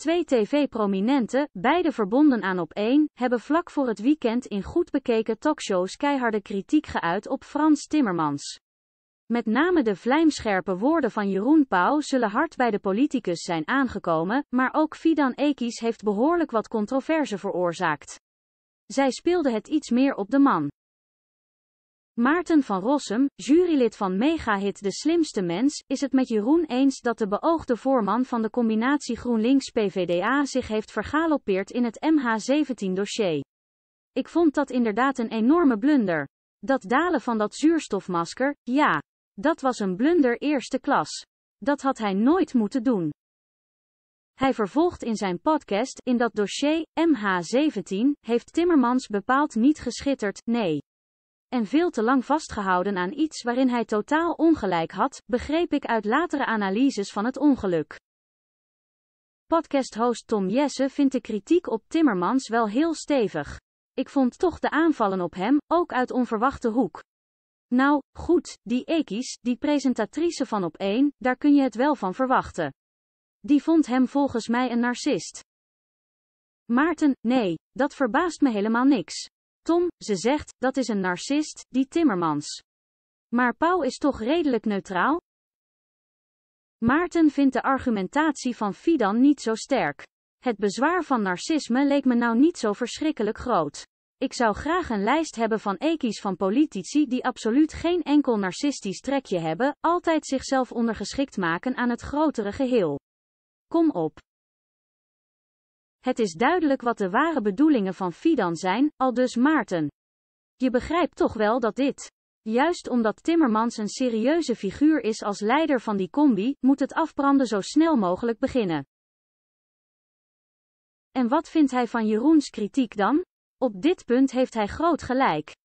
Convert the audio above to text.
Twee tv-prominenten, beide verbonden aan op 1, hebben vlak voor het weekend in goed bekeken talkshows keiharde kritiek geuit op Frans Timmermans. Met name de vlijmscherpe woorden van Jeroen Pauw zullen hard bij de politicus zijn aangekomen, maar ook Fidan Ekis heeft behoorlijk wat controverse veroorzaakt. Zij speelde het iets meer op de man. Maarten van Rossum, jurylid van Megahit De Slimste Mens, is het met Jeroen eens dat de beoogde voorman van de combinatie GroenLinks-PVDA zich heeft vergalopeerd in het MH17-dossier. Ik vond dat inderdaad een enorme blunder. Dat dalen van dat zuurstofmasker, ja, dat was een blunder eerste klas. Dat had hij nooit moeten doen. Hij vervolgt in zijn podcast, in dat dossier, MH17, heeft Timmermans bepaald niet geschitterd, nee en veel te lang vastgehouden aan iets waarin hij totaal ongelijk had, begreep ik uit latere analyses van het ongeluk. Podcast-host Tom Jesse vindt de kritiek op Timmermans wel heel stevig. Ik vond toch de aanvallen op hem, ook uit onverwachte hoek. Nou, goed, die Ekies, die presentatrice van op 1, daar kun je het wel van verwachten. Die vond hem volgens mij een narcist. Maarten, nee, dat verbaast me helemaal niks. Tom, ze zegt, dat is een narcist, die Timmermans. Maar Pauw is toch redelijk neutraal? Maarten vindt de argumentatie van Fidan niet zo sterk. Het bezwaar van narcisme leek me nou niet zo verschrikkelijk groot. Ik zou graag een lijst hebben van ekies van politici die absoluut geen enkel narcistisch trekje hebben, altijd zichzelf ondergeschikt maken aan het grotere geheel. Kom op. Het is duidelijk wat de ware bedoelingen van Fidan zijn, al dus Maarten. Je begrijpt toch wel dat dit. Juist omdat Timmermans een serieuze figuur is als leider van die combi, moet het afbranden zo snel mogelijk beginnen. En wat vindt hij van Jeroens kritiek dan? Op dit punt heeft hij groot gelijk.